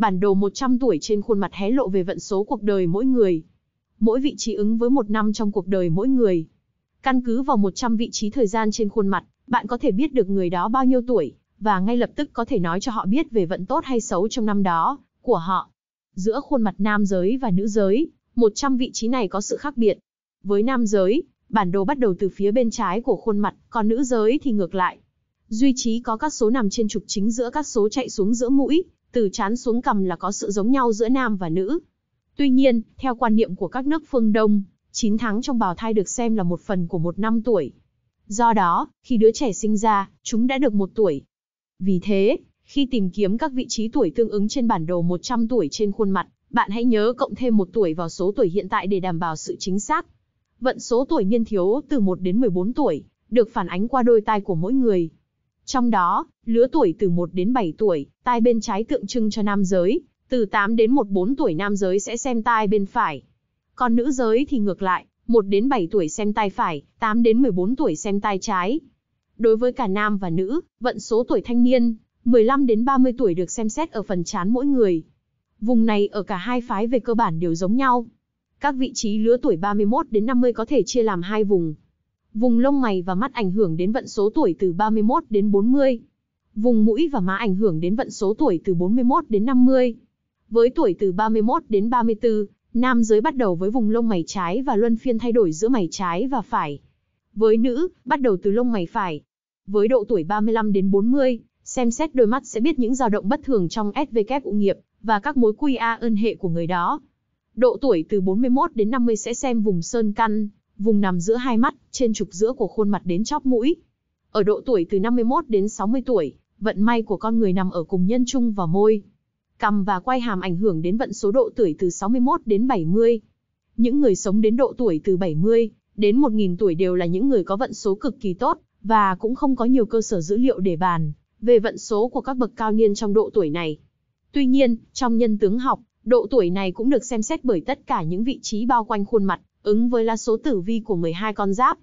Bản đồ 100 tuổi trên khuôn mặt hé lộ về vận số cuộc đời mỗi người. Mỗi vị trí ứng với một năm trong cuộc đời mỗi người. Căn cứ vào 100 vị trí thời gian trên khuôn mặt, bạn có thể biết được người đó bao nhiêu tuổi, và ngay lập tức có thể nói cho họ biết về vận tốt hay xấu trong năm đó, của họ. Giữa khuôn mặt nam giới và nữ giới, 100 vị trí này có sự khác biệt. Với nam giới, bản đồ bắt đầu từ phía bên trái của khuôn mặt, còn nữ giới thì ngược lại. Duy trí có các số nằm trên trục chính giữa các số chạy xuống giữa mũi, từ chán xuống cầm là có sự giống nhau giữa nam và nữ. Tuy nhiên, theo quan niệm của các nước phương Đông, 9 tháng trong bào thai được xem là một phần của một năm tuổi. Do đó, khi đứa trẻ sinh ra, chúng đã được một tuổi. Vì thế, khi tìm kiếm các vị trí tuổi tương ứng trên bản đồ 100 tuổi trên khuôn mặt, bạn hãy nhớ cộng thêm một tuổi vào số tuổi hiện tại để đảm bảo sự chính xác. Vận số tuổi niên thiếu từ 1 đến 14 tuổi, được phản ánh qua đôi tai của mỗi người, trong đó, lứa tuổi từ 1 đến 7 tuổi, tai bên trái tượng trưng cho nam giới, từ 8 đến 14 tuổi nam giới sẽ xem tai bên phải. Còn nữ giới thì ngược lại, 1 đến 7 tuổi xem tai phải, 8 đến 14 tuổi xem tai trái. Đối với cả nam và nữ, vận số tuổi thanh niên, 15 đến 30 tuổi được xem xét ở phần chán mỗi người. Vùng này ở cả hai phái về cơ bản đều giống nhau. Các vị trí lứa tuổi 31 đến 50 có thể chia làm hai vùng, Vùng lông mày và mắt ảnh hưởng đến vận số tuổi từ 31 đến 40. Vùng mũi và má ảnh hưởng đến vận số tuổi từ 41 đến 50. Với tuổi từ 31 đến 34, nam giới bắt đầu với vùng lông mày trái và luân phiên thay đổi giữa mày trái và phải. Với nữ, bắt đầu từ lông mày phải. Với độ tuổi 35 đến 40, xem xét đôi mắt sẽ biết những dao động bất thường trong SVK ụ nghiệp và các mối quy a ơn hệ của người đó. Độ tuổi từ 41 đến 50 sẽ xem vùng sơn căn, vùng nằm giữa hai mắt, trên trục giữa của khuôn mặt đến chóp mũi. Ở độ tuổi từ 51 đến 60 tuổi, vận may của con người nằm ở cùng nhân trung và môi. Cằm và quay hàm ảnh hưởng đến vận số độ tuổi từ 61 đến 70. Những người sống đến độ tuổi từ 70 đến 1000 tuổi đều là những người có vận số cực kỳ tốt và cũng không có nhiều cơ sở dữ liệu để bàn về vận số của các bậc cao niên trong độ tuổi này. Tuy nhiên, trong nhân tướng học, độ tuổi này cũng được xem xét bởi tất cả những vị trí bao quanh khuôn mặt Ứng với lá số tử vi của 12 con giáp,